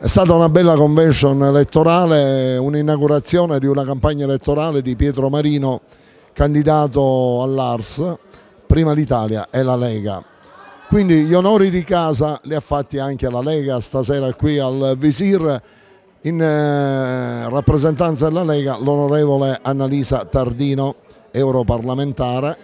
È stata una bella convention elettorale, un'inaugurazione di una campagna elettorale di Pietro Marino, candidato all'ARS, prima l'Italia e la Lega. Quindi gli onori di casa li ha fatti anche la Lega stasera qui al Visir, in eh, rappresentanza della Lega l'onorevole Annalisa Tardino, europarlamentare,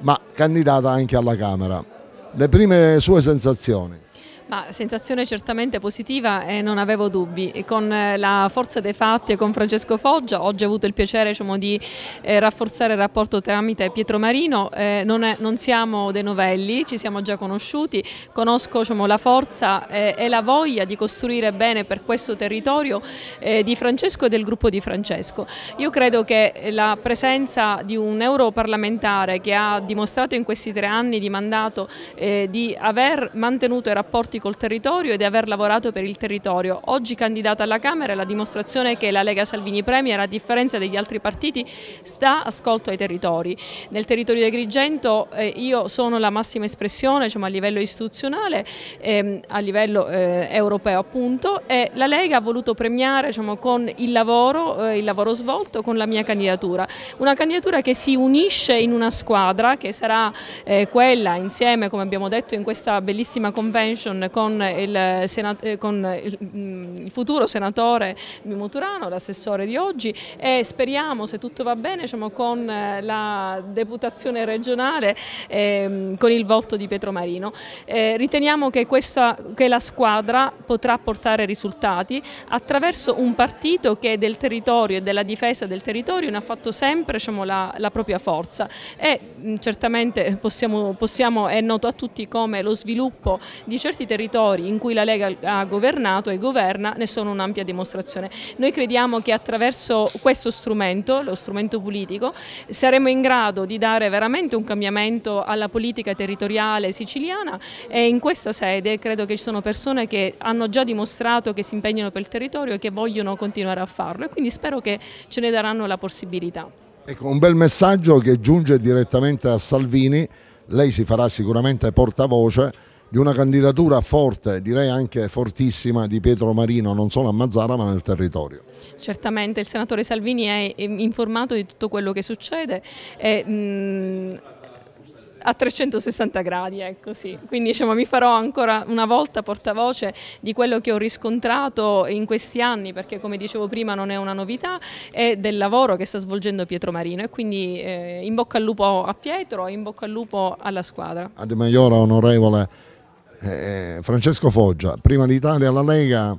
ma candidata anche alla Camera. Le prime sue sensazioni? Ma sensazione certamente positiva e non avevo dubbi. Con eh, la forza dei fatti e con Francesco Foggia oggi ho avuto il piacere diciamo, di eh, rafforzare il rapporto tramite Pietro Marino. Eh, non, è, non, siamo dei novelli, ci siamo già conosciuti, conosco diciamo, la forza e la voglia di costruire bene per questo territorio di Francesco e del gruppo di Francesco. Io credo che la presenza di un europarlamentare che ha dimostrato in questi tre anni di mandato di aver mantenuto i rapporti col territorio e di aver lavorato per il territorio. Oggi candidata alla Camera è la dimostrazione che la Lega Salvini Premier, a differenza degli altri partiti, sta ascolto ai territori. Nel territorio di Agrigento eh, io sono la massima espressione diciamo, a livello istituzionale, ehm, a livello eh, europeo appunto, e la Lega ha voluto premiare diciamo, con il lavoro, eh, il lavoro svolto con la mia candidatura. Una candidatura che si unisce in una squadra che sarà eh, quella insieme, come abbiamo detto, in questa bellissima convention con il, senato, eh, con il, mm, il futuro senatore di Muturano, l'assessore di oggi e speriamo se tutto va bene diciamo, con eh, la deputazione regionale ehm, con il volto di Pietro Marino. Eh, riteniamo che, questa, che la squadra potrà portare risultati attraverso un partito che del territorio e della difesa del territorio ne ha fatto sempre diciamo, la, la, propria forza e mm, certamente possiamo, possiamo, è noto a tutti come lo sviluppo di certi territori territori in cui la Lega ha governato e governa ne sono un'ampia dimostrazione. Noi crediamo che attraverso questo strumento, lo strumento politico, saremo in grado di dare veramente un cambiamento alla politica territoriale siciliana e in questa sede credo che ci sono persone che hanno già dimostrato che si impegnano per il territorio e che vogliono continuare a farlo e quindi spero che ce ne daranno la possibilità. Ecco, un bel messaggio che giunge direttamente a Salvini, lei si farà sicuramente portavoce di una candidatura forte, direi anche fortissima, di Pietro Marino, non solo a Mazzara ma nel territorio. Certamente, il senatore Salvini è informato di tutto quello che succede. E, mh, mm, a 360 gradi, ecco sì. Quindi diciamo, mi farò ancora una volta portavoce di quello che ho riscontrato in questi anni, perché come dicevo prima non è una novità, e del lavoro che sta svolgendo Pietro Marino e quindi eh, in bocca al lupo a Pietro in bocca al lupo alla squadra. Ad Maiora, onorevole eh, eh, Francesco Foggia, prima l'Italia alla Lega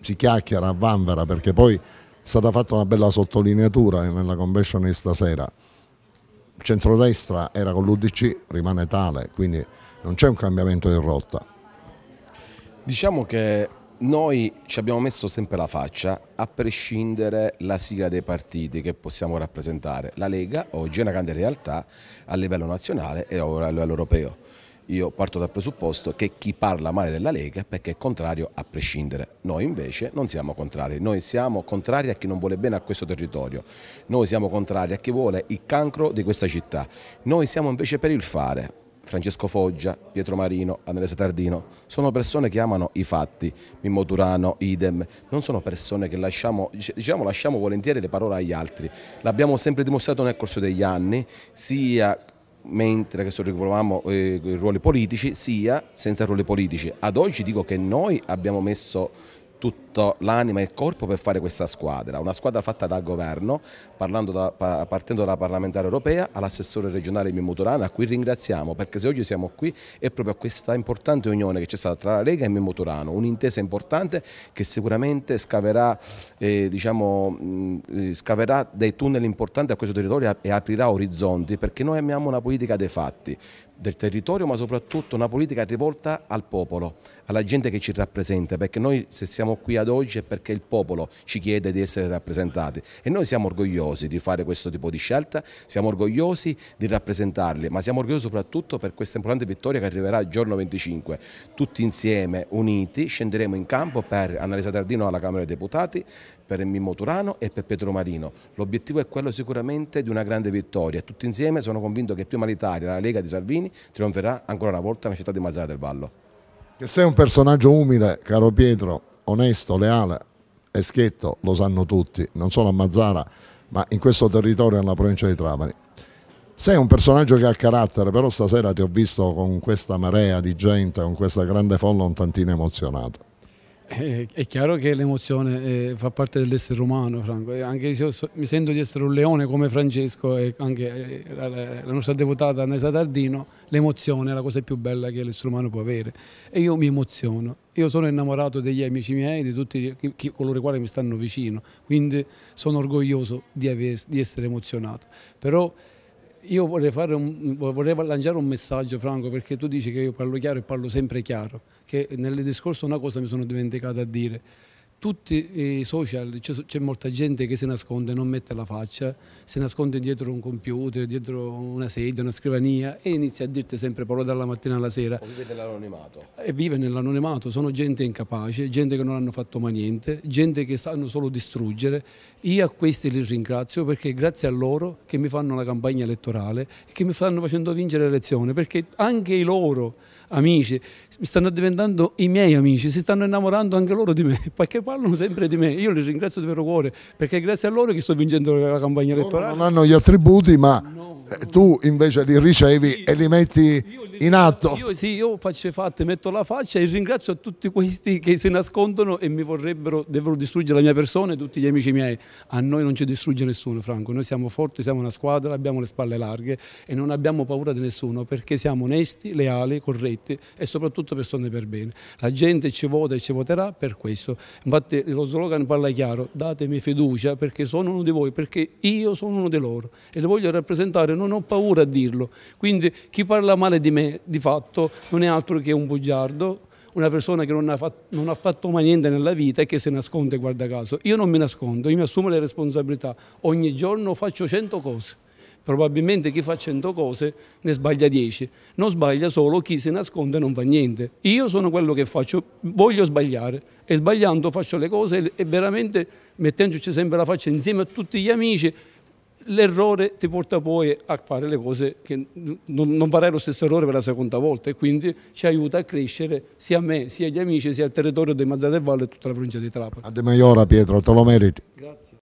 si chiacchiera a Vanvera perché poi è stata fatta una bella sottolineatura nella convention di stasera. centrodestra era con l'Udc, rimane tale, quindi non c'è un cambiamento di rotta. Diciamo che noi ci abbiamo messo sempre la faccia a prescindere la sigla dei partiti che possiamo rappresentare. La Lega oggi è una grande realtà a livello nazionale e ora a livello europeo io parto dal presupposto che chi parla male della Lega è perché è contrario a prescindere. Noi invece non siamo contrari, noi siamo contrari a chi non vuole bene a questo territorio, noi siamo contrari a chi vuole il cancro di questa città, noi siamo invece per il fare. Francesco Foggia, Pietro Marino, Andresa Tardino, sono persone che amano i fatti, Mimmo Durano, idem, non sono persone che lasciamo, diciamo, lasciamo volentieri le parole agli altri, l'abbiamo sempre dimostrato nel corso degli anni, sia mentre proviamo eh, ruoli politici, sia senza ruoli politici. Ad oggi dico che noi abbiamo messo tutta l'anima e il corpo per fare questa squadra, una squadra fatta dal governo, da, partendo dalla parlamentare europea all'assessore regionale Mimoturana, a cui ringraziamo perché se oggi siamo qui è proprio a questa importante unione che c'è stata tra la Lega e Mimoturano, un'intesa importante che sicuramente scaverà, eh, diciamo, mm, eh, scaverà dei tunnel importanti a questo territorio e aprirà orizzonti perché noi amiamo una politica dei fatti del territorio, ma soprattutto una politica rivolta al popolo, alla gente che ci rappresenta, perché noi se siamo qui ad oggi è perché il popolo ci chiede di essere rappresentati e noi siamo orgogliosi di fare questo tipo di scelta, siamo orgogliosi di rappresentarli, ma siamo orgogliosi soprattutto per questa importante vittoria che arriverà il giorno 25. Tutti insieme, uniti, scenderemo in campo per analizzare Tardino alla Camera dei Deputati, per Mimmo Turano e per Pietro Marino. L'obiettivo è quello sicuramente di una grande vittoria. Tutti insieme sono convinto che prima l'Italia, la Lega di Salvini, trionferà ancora una volta nella città di Mazzara del Vallo. Che sei un personaggio umile, caro Pietro, onesto, leale e schietto, lo sanno tutti, non solo a Mazzara, ma in questo territorio nella provincia di Trapani. Sei un personaggio che ha carattere, però stasera ti ho visto con questa marea di gente, con questa grande folla un tantino emozionato. Eh, è chiaro che l'emozione eh, fa parte dell'essere umano, Franco. Eh, anche io mi sento di essere un leone come Francesco e anche la nostra deputata Annesa Tardino, l'emozione è la cosa più bella che l'essere umano può avere. E io mi emoziono. Io sono innamorato degli amici miei, di tutti coloro i quali mi stanno vicino, quindi sono orgoglioso di, aver, di essere emozionato. Però io vorrei, un, vorrei, lanciare un messaggio, Franco, perché tu dici che io parlo chiaro e parlo sempre chiaro, che nel discorso una cosa mi sono dimenticato a dire tutti i social c'è molta gente che si nasconde, non mette la faccia, si nasconde dietro un computer, dietro una sedia, una scrivania e inizia a dirti sempre parola dalla mattina alla sera. O vive nell'anonimato. E vive nell'anonimato, sono gente incapace, gente che non hanno fatto mai niente, gente che sanno solo distruggere. Io a questi li ringrazio perché grazie a loro che mi fanno la campagna elettorale e che mi stanno facendo vincere l'elezione, perché anche i loro amici stanno diventando i miei amici, si stanno innamorando anche loro di me, perché poi parlano sempre di me. Io li ringrazio di vero cuore perché è grazie a loro che sto vincendo la campagna elettorale. Loro non hanno gli attributi, ma no eh, tu invece li ricevi sì, e li metti li, in atto. Io sì, io faccio i fatti, metto la faccia e ringrazio tutti questi che si nascondono e mi vorrebbero, devono distruggere la mia persona e tutti gli amici miei. A noi non ci distrugge nessuno, Franco, noi siamo forti, siamo una squadra, abbiamo le spalle larghe e non abbiamo paura di nessuno perché siamo onesti, leali, corretti e soprattutto persone per bene. La gente ci vota e ci voterà per questo. Infatti lo slogan parla chiaro, datemi fiducia perché sono uno di voi, perché io sono uno di loro e lo voglio rappresentare non non ho paura a dirlo. Quindi chi parla male di me di fatto non è altro che un bugiardo, una persona che non ha, fatto, non ha, fatto, mai niente nella vita e che si nasconde, guarda caso. Io non mi nascondo, io mi assumo le responsabilità. Ogni giorno faccio 100 cose. Probabilmente chi fa 100 cose ne sbaglia 10. Non sbaglia solo chi si nasconde e non fa niente. Io sono quello che faccio, voglio sbagliare e sbagliando faccio le cose e veramente mettendoci sempre la faccia insieme a tutti gli amici l'errore ti porta poi a fare le cose che non, non farai lo stesso errore per la seconda volta e quindi ci aiuta a crescere sia a me, sia agli amici, sia al territorio di Mazzate e Valle e tutta la provincia di Trapani. A De Maiora Pietro, te lo meriti. Grazie.